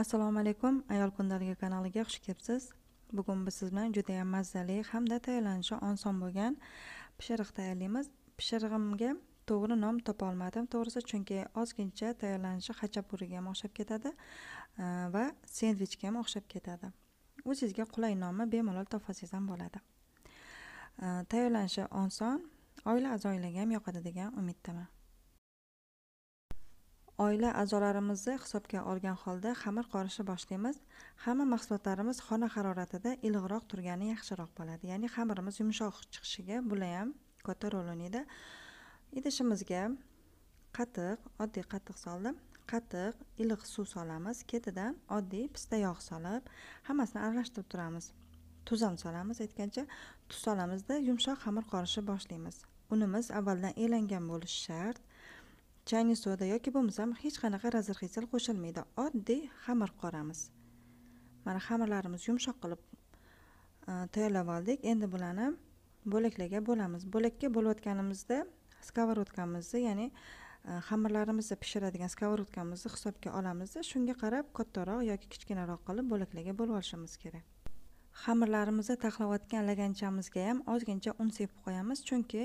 assalomu alaykum ayol kundaligi kanaliga xush kelibsiz bugun biz siz bilan juda ham mazali hamda tayyorlanishi oson bo'lgan pishiriq tayyorlaymiz pishirig'imga to'g'ri nom topolmadim to'g'risi chunki ozgincha tayyorlanishi xachapuriga ham o'xshab ketadi e, va sendvichga ham o'xshab ketadi o'zingizga qulay nomni bemalol topasiz ham bo'ladi e, tayyorlanishi oson oila a'zolariga ham yoqadi degan umiddaman oila a'zolarimizni hisobga olgan holda xamir qorishni boshlaymiz hamma mahsulotlarimiz xona haroratida ilig'roq turgani yaxshiroq bo'ladi ya'ni xamirimiz yumshoq chiqishiga bular ham katta rol o'ynaydi idishimizga qatiq oddiy qatiq soldim qatiq iliq suv solamiz ketidan oddiy pista yog' solib hammasini aralashtirib turamiz tuz ham solamiz aytgancha tuz solamizda yumshoq xamir qorishni boshlaymiz unimiz avvaldan elangan bo'lishi shart chayni soda yoki bo'lmasam hech qanaqa razil hiysil qo'shilmaydi oddiy xamir qoramiz mana xamirlarimiz yumshoq qilib e, tayyorlab oldik endi bularni bo'laklarga bo'lamiz bo'lakka bo'layotganimizda skоворodkamizni ya'ni e, xamirlarimizni pishiradigan skоворodkamizni hisobga olamizda shunga qarab kattaroq yoki kichkinaroq qilib bo'laklarga bo'lib olishimiz kerak xamirlarimizni taxlayotgan laganchamizga ham ozgincha un sepib qo'yamiz chunki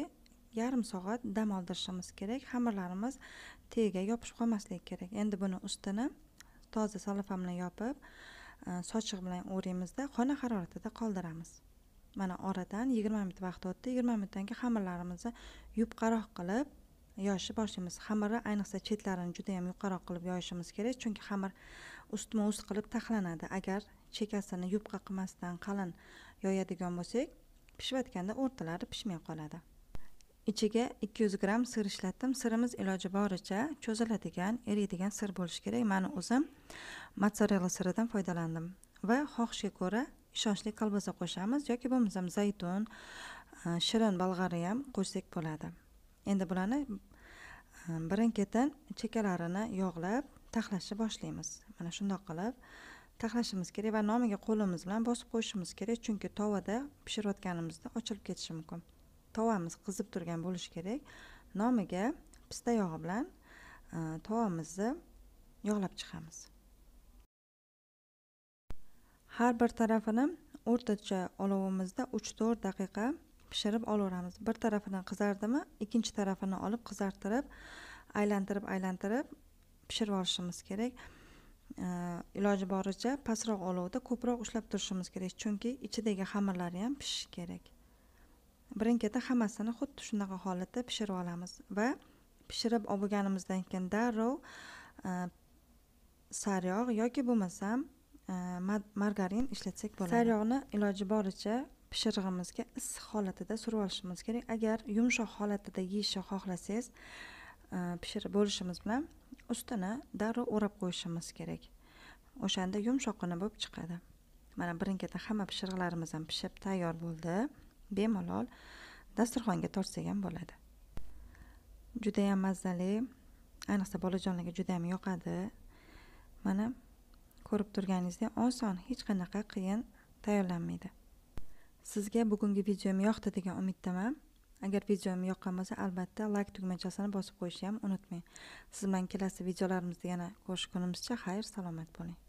yarim soat dam oldirishimiz kerak xamirlarimiz tegiga yopishib qolmasligi kerak endi buni ustini toza salofan bilan yopib e, sochiq bilan o'raymizda xona haroratida qoldiramiz mana oradan yigirma minut vaqt o'tdi yigirma minutdan keyin xamirlarimizni yupqaroq qilib yoyishni boshlaymiz xamirni ayniqsa chetlarini juda yam qilib yoyishimiz kerak chunki xamir ustma ust qilib taxlanadi agar chekasini yupqa qilmasdan qalin yoyadigan bo'lsak pishayotganda o'rtalari pishmay qoladi ichiga 200 gramm sir ishlatdim sirimiz iloji boricha cho'ziladigan eriydigan sir bo'lishi kerak mana o'zim mozzarella siridan foydalandim va xohishga ko'ra ishonchli kolbasa qo'shamiz yoki bo'lmasam zaytun e, shirin bolg'ari ham qo'shsak bo'ladi endi bularni e, birin ketin chekkalarini yog'lab taxlashni boshlaymiz mana shundoq qilib taxlashimiz kerak va nomiga qo'limiz bilan bosib qo'yishimiz kerak chunki tovada pishirayotganimizda ochilib ketishi mumkin tovamiz qizib turgan bo'lishi kerak nomiga pista yog'i bilan e, tovamizni yog'lab chiqamiz har bir tarafini o'rtacha olovimizda uch to'rt daqiqa pishirib olaveramiz bir tarafini qizardimi ikkinchi tarafini olib qizartirib aylantirib aylantirib pishirib olishimiz kerak e, iloji boricha pastroq olovda ko'proq ushlab turishimiz kerak chunki ichidagi xamirlari ham pishishi kerak birinketa hammasini xuddi shunaqa holatda pishirib olamiz va pishirib olganimizdan keyin darrov e, sariyog' yoki bo'lmasam e, margarin ishlatsak bo'ladi sariyog'ni iloji boricha pishirig'imizga issiq holatida surib olishimiz kerak agar yumshoq holatida yeyishni xohlasangiz e, pishirib bo'lishimiz bilan ustini darrov o'rab qo'yishimiz kerak o'shanda yumshoqqina bo'lib chiqadi mana birin ketin hamma pishirig'larimiz ham pishib tayyor bo'ldi bemalol dasturxonga tortsak ham bo'ladi judayam mazali ayniqsa bolajonlarga judayam yoqadi mana ko'rib turganingizdek oson hech qanaqa qiyin tayyorlanmaydi sizga bugungi videom yoqdi degan umiddaman agar videom yoqqan bo'lsa albatta layk like tugmachasini bosib qo'yishni ham unutmang siz bilan kelasi videolarimizda yana ko'rishgunimizcha xayr salomat bo'ling